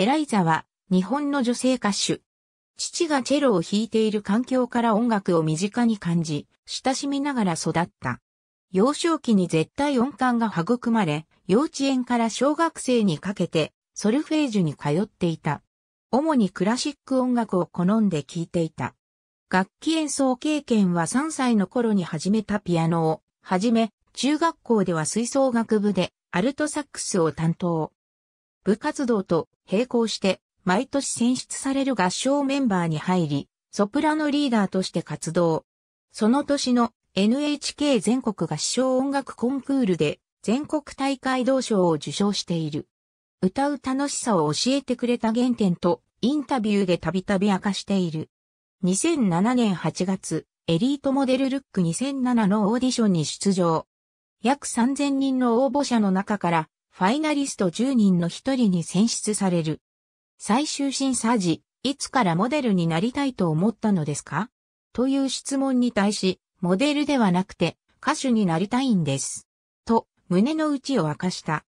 エライザは、日本の女性歌手。父がチェロを弾いている環境から音楽を身近に感じ、親しみながら育った。幼少期に絶対音感が育まれ、幼稚園から小学生にかけて、ソルフェージュに通っていた。主にクラシック音楽を好んで聴いていた。楽器演奏経験は3歳の頃に始めたピアノを、はじめ、中学校では吹奏楽部でアルトサックスを担当。部活動と並行して毎年選出される合唱メンバーに入り、ソプラノリーダーとして活動。その年の NHK 全国合唱音楽コンクールで全国大会同賞を受賞している。歌う楽しさを教えてくれた原点とインタビューでたびたび明かしている。2007年8月、エリートモデルルック2007のオーディションに出場。約3000人の応募者の中からファイナリスト10人の一人に選出される。最終審査時、いつからモデルになりたいと思ったのですかという質問に対し、モデルではなくて歌手になりたいんです。と、胸の内を明かした。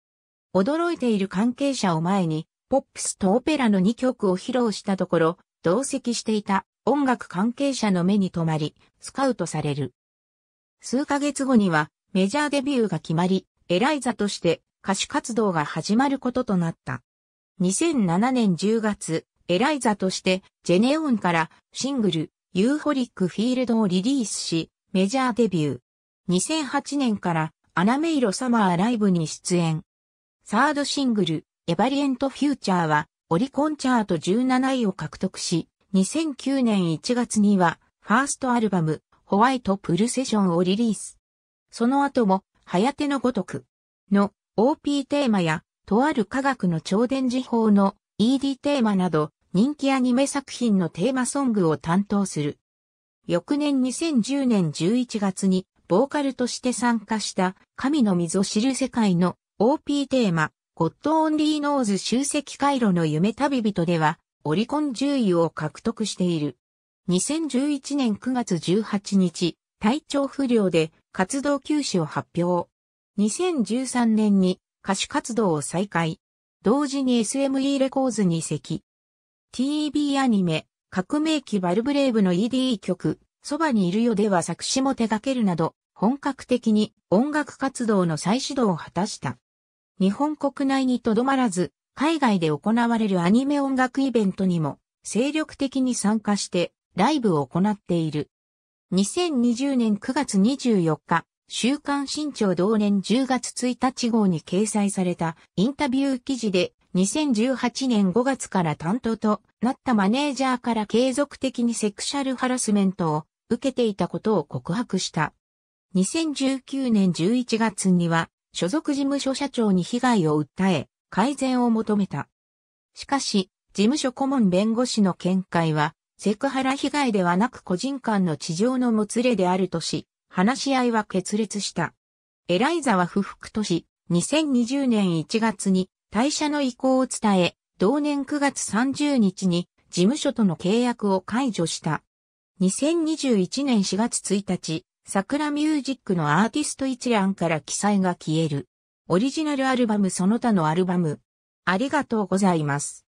驚いている関係者を前に、ポップスとオペラの2曲を披露したところ、同席していた音楽関係者の目に留まり、スカウトされる。数ヶ月後にはメジャーデビューが決まり、エライザとして歌手活動が始まることとなった。2007年10月、エライザとしてジェネオンからシングル、ユーフォリックフィールドをリリースし、メジャーデビュー。2008年からアナメイロサマーライブに出演。サードシングル、エバリエントフューチャーはオリコンチャート17位を獲得し、2009年1月にはファーストアルバム、ホワイトプルセションをリリース。その後も、早手のごとくの OP テーマや、とある科学の超電磁法の ED テーマなど、人気アニメ作品のテーマソングを担当する。翌年2010年11月に、ボーカルとして参加した、神のを知る世界の OP テーマ、ゴッドオンリーノーズ集積回路の夢旅人では、オリコン10位を獲得している。2011年9月18日、体調不良で活動休止を発表。2013年に歌手活動を再開。同時に SME レコーズに移籍。TV アニメ、革命期バルブレイブの ED 曲、そばにいるよでは作詞も手掛けるなど、本格的に音楽活動の再始動を果たした。日本国内にとどまらず、海外で行われるアニメ音楽イベントにも精力的に参加してライブを行っている。2020年9月24日、週刊新潮同年10月1日号に掲載されたインタビュー記事で2018年5月から担当となったマネージャーから継続的にセクシャルハラスメントを受けていたことを告白した。2019年11月には所属事務所社長に被害を訴え改善を求めた。しかし、事務所顧問弁護士の見解はセクハラ被害ではなく個人間の地上のもつれであるとし、話し合いは決裂した。エライザは不服とし、2020年1月に退社の意向を伝え、同年9月30日に事務所との契約を解除した。2021年4月1日、桜ミュージックのアーティスト一覧から記載が消える。オリジナルアルバムその他のアルバム。ありがとうございます。